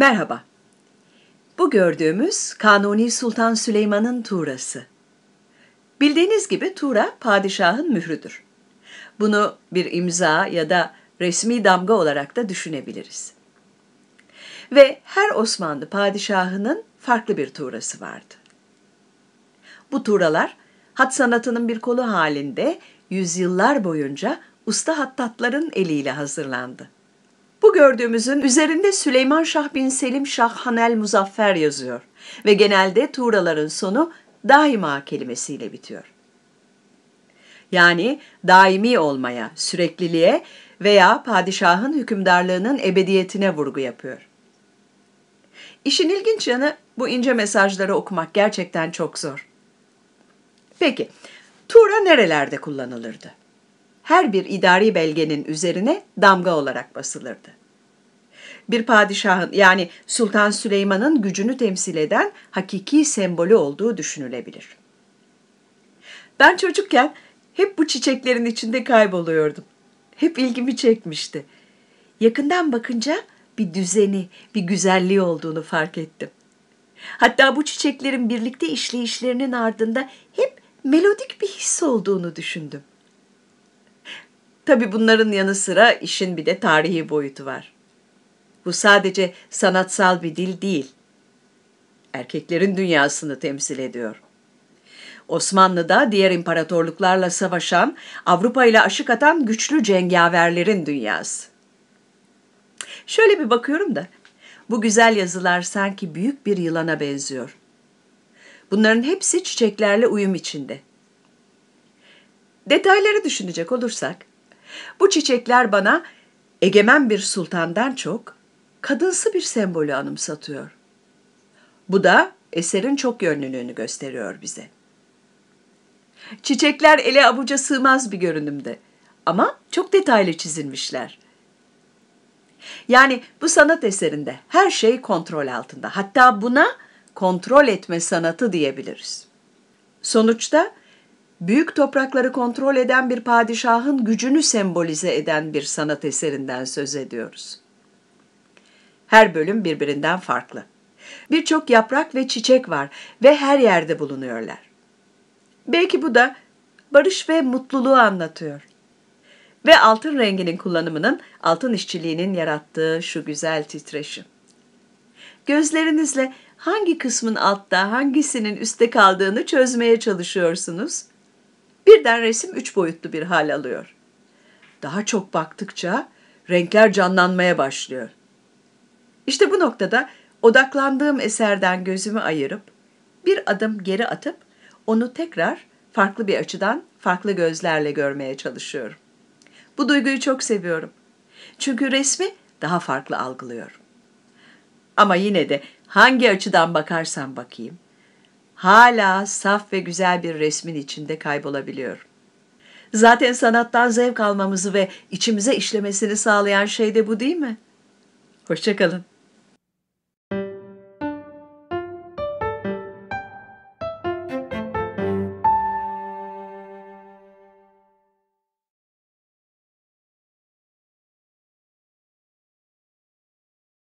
Merhaba. Bu gördüğümüz Kanuni Sultan Süleyman'ın tuğrası. Bildiğiniz gibi tuğra padişahın mührüdür. Bunu bir imza ya da resmi damga olarak da düşünebiliriz. Ve her Osmanlı padişahının farklı bir tuğrası vardı. Bu tuğralar hat sanatının bir kolu halinde yüzyıllar boyunca usta hattatların eliyle hazırlandı. Bu gördüğümüzün üzerinde Süleyman Şah bin Selim Şah Hanel Muzaffer yazıyor ve genelde tuğraların sonu daima kelimesiyle bitiyor. Yani daimi olmaya, sürekliliğe veya padişahın hükümdarlığının ebediyetine vurgu yapıyor. İşin ilginç yanı bu ince mesajları okumak gerçekten çok zor. Peki, Tura nerelerde kullanılırdı? Her bir idari belgenin üzerine damga olarak basılırdı bir padişahın yani Sultan Süleyman'ın gücünü temsil eden hakiki sembolü olduğu düşünülebilir. Ben çocukken hep bu çiçeklerin içinde kayboluyordum. Hep ilgimi çekmişti. Yakından bakınca bir düzeni, bir güzelliği olduğunu fark ettim. Hatta bu çiçeklerin birlikte işleyişlerinin ardında hep melodik bir his olduğunu düşündüm. Tabi bunların yanı sıra işin bir de tarihi boyutu var. Bu sadece sanatsal bir dil değil. Erkeklerin dünyasını temsil ediyor. Osmanlı'da diğer imparatorluklarla savaşan, Avrupa ile aşık atan güçlü cengaverlerin dünyası. Şöyle bir bakıyorum da, bu güzel yazılar sanki büyük bir yılana benziyor. Bunların hepsi çiçeklerle uyum içinde. Detayları düşünecek olursak, bu çiçekler bana egemen bir sultandan çok kadınsı bir sembolü anımsatıyor. Bu da eserin çok yönlülüğünü gösteriyor bize. Çiçekler ele abuca sığmaz bir görünümde ama çok detaylı çizilmişler. Yani bu sanat eserinde her şey kontrol altında. Hatta buna kontrol etme sanatı diyebiliriz. Sonuçta büyük toprakları kontrol eden bir padişahın gücünü sembolize eden bir sanat eserinden söz ediyoruz. Her bölüm birbirinden farklı. Birçok yaprak ve çiçek var ve her yerde bulunuyorlar. Belki bu da barış ve mutluluğu anlatıyor. Ve altın renginin kullanımının altın işçiliğinin yarattığı şu güzel titreşim. Gözlerinizle hangi kısmın altta, hangisinin üstte kaldığını çözmeye çalışıyorsunuz. Birden resim üç boyutlu bir hal alıyor. Daha çok baktıkça renkler canlanmaya başlıyor. İşte bu noktada odaklandığım eserden gözümü ayırıp bir adım geri atıp onu tekrar farklı bir açıdan, farklı gözlerle görmeye çalışıyorum. Bu duyguyu çok seviyorum. Çünkü resmi daha farklı algılıyorum. Ama yine de hangi açıdan bakarsam bakayım, hala saf ve güzel bir resmin içinde kaybolabiliyorum. Zaten sanattan zevk almamızı ve içimize işlemesini sağlayan şey de bu değil mi? Hoşçakalın.